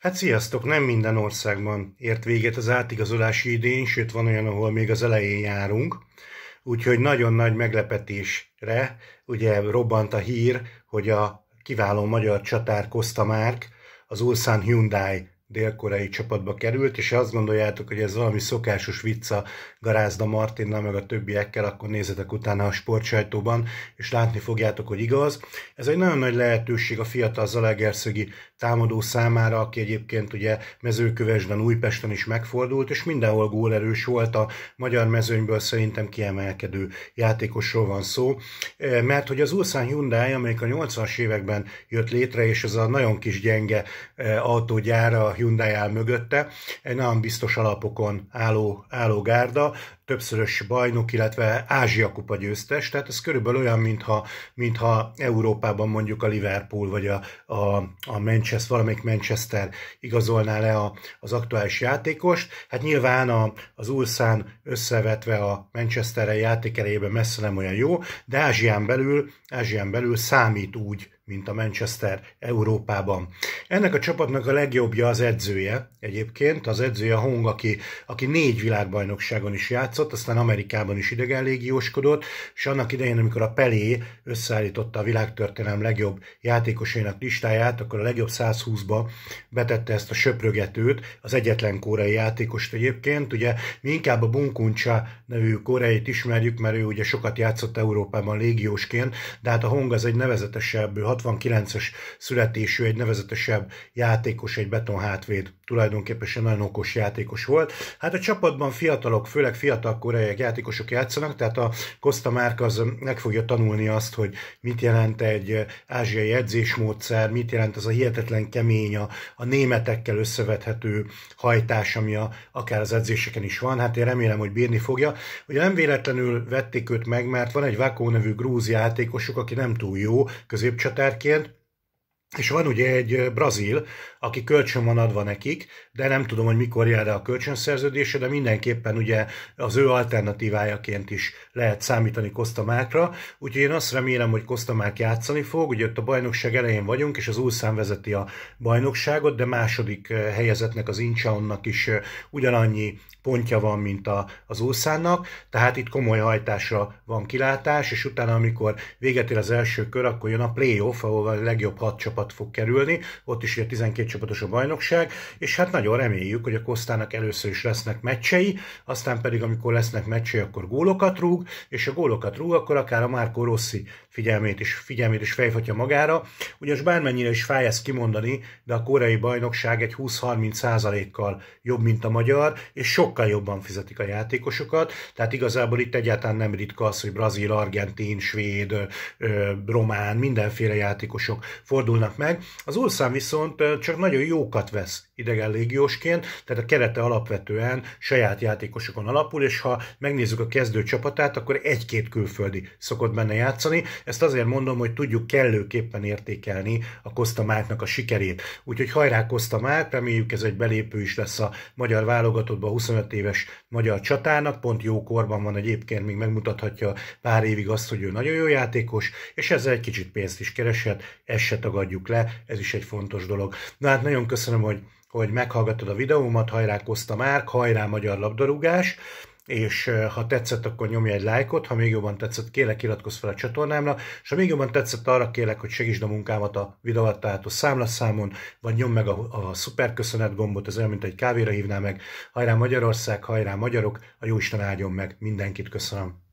Hát sziasztok, nem minden országban ért véget az átigazolási idén, sőt van olyan, ahol még az elején járunk. Úgyhogy nagyon nagy meglepetésre ugye robbant a hír, hogy a kiváló magyar csatár Kosta Márk az Ulsan Hyundai dél-koreai csapatba került, és azt gondoljátok, hogy ez valami szokásos vicca Garázda Martinnal, meg a többiekkel, akkor nézzetek utána a sportsajtóban, és látni fogjátok, hogy igaz. Ez egy nagyon nagy lehetőség a fiatal zalaegerszögi támadó számára, aki egyébként ugye mezőkövesben Újpesten is megfordult, és mindenhol gólerős volt a magyar mezőnyből szerintem kiemelkedő játékosról van szó, e, mert hogy az Ulsan Hyundai, amelyik a 80-as években jött létre, és az a nagyon kis gyenge e, autógyára, Hyundai áll mögötte, egy nagyon biztos alapokon álló, álló gárda, többszörös bajnok, illetve Ázsia kupa győztes, tehát ez körülbelül olyan, mintha, mintha Európában mondjuk a Liverpool vagy a, a, a Manchester, valamelyik Manchester igazolná le a, az aktuális játékost. Hát nyilván a, az Ulszán összevetve a Manchester-re játékerejében messze nem olyan jó, de Ázsián belül, Ázsián belül számít úgy mint a Manchester Európában. Ennek a csapatnak a legjobbja az edzője egyébként, az edzője Hong, aki, aki négy világbajnokságon is játszott, aztán Amerikában is idegen légióskodott, és annak idején, amikor a Pelé összeállította a világtörténelem legjobb játékosainak listáját, akkor a legjobb 120-ba betette ezt a söprögetőt, az egyetlen kórai játékost egyébként, ugye mi inkább a Bunkuncsa nevű kóreit ismerjük, mert ő ugye sokat játszott Európában légiósként, de hát a Hong az egy nevezetesebb, 69-es születésű, egy nevezetesebb játékos, egy betonhátvéd, tulajdonképpen egy nagyon okos játékos volt. Hát a csapatban fiatalok, főleg fiatal koreaiak játékosok játszanak, tehát a Costa Márk az meg fogja tanulni azt, hogy mit jelent egy ázsiai edzésmódszer, mit jelent az a hihetetlen kemény, a, a németekkel összevethető hajtás, ami a, akár az edzéseken is van. Hát én remélem, hogy bírni fogja. Ugye nem véletlenül vették őt meg, mert van egy Vakó nevű grúz játékosuk, aki nem túl jó középcsatár, lugar quente És van ugye egy brazil, aki kölcsön van adva nekik, de nem tudom, hogy mikor jár el a kölcsönszerződése, de mindenképpen ugye az ő alternatívájaként is lehet számítani Kosztamákra. Úgyhogy én azt remélem, hogy Kosztamák játszani fog. Ugye ott a bajnokság elején vagyunk, és az Ulszán vezeti a bajnokságot, de második helyezetnek az Incsaonnak is ugyanannyi pontja van, mint a, az Ulszánnak, tehát itt komoly hajtásra van kilátás, és utána, amikor véget ér az első kör, akkor jön a playoff, ahol a legjobb hat csapat csapat fog kerülni, ott is ugye 12 csapatos a bajnokság, és hát nagyon reméljük, hogy a Kosztának először is lesznek meccsei, aztán pedig amikor lesznek meccsei, akkor gólokat rúg, és a gólokat rúg, akkor akár a Márko Rossi figyelmét is, figyelmét is fejfatja magára, ugyanis bármennyire is fáj ezt kimondani, de a koreai bajnokság egy 20-30 kal jobb, mint a magyar, és sokkal jobban fizetik a játékosokat, tehát igazából itt egyáltalán nem ritka az, hogy brazil, argentin, svéd, román, mindenféle játékosok fordulnak halnak meg, az ulszán viszont csak nagyon jókat vesz idegen légiósként, tehát a kerete alapvetően saját játékosokon alapul, és ha megnézzük a kezdő csapatát, akkor egy-két külföldi szokott benne játszani. Ezt azért mondom, hogy tudjuk kellőképpen értékelni a Kosztamáknak a sikerét. Úgyhogy hajrá Márk, reméljük ez egy belépő is lesz a magyar válogatottba 25 éves magyar csatának, pont jó korban van egyébként, még megmutathatja pár évig azt, hogy ő nagyon jó játékos, és ezzel egy kicsit pénzt is kereshet, ezt se tagadjuk le, ez is egy fontos dolog. Na hát nagyon köszönöm, hogy hogy meghallgatod a videómat, hajrá Koszta Márk, hajrá Magyar Labdarúgás, és ha tetszett, akkor nyomj egy lájkot, ha még jobban tetszett, kérlek iratkozz fel a csatornámra, és ha még jobban tetszett, arra kérlek, hogy segítsd a munkámat a számla számlaszámon, vagy nyomd meg a, a szuper köszönet gombot, ez olyan, mint egy kávéra hívná meg. Hajrá Magyarország, hajrá magyarok, a Isten áldjon meg, mindenkit köszönöm.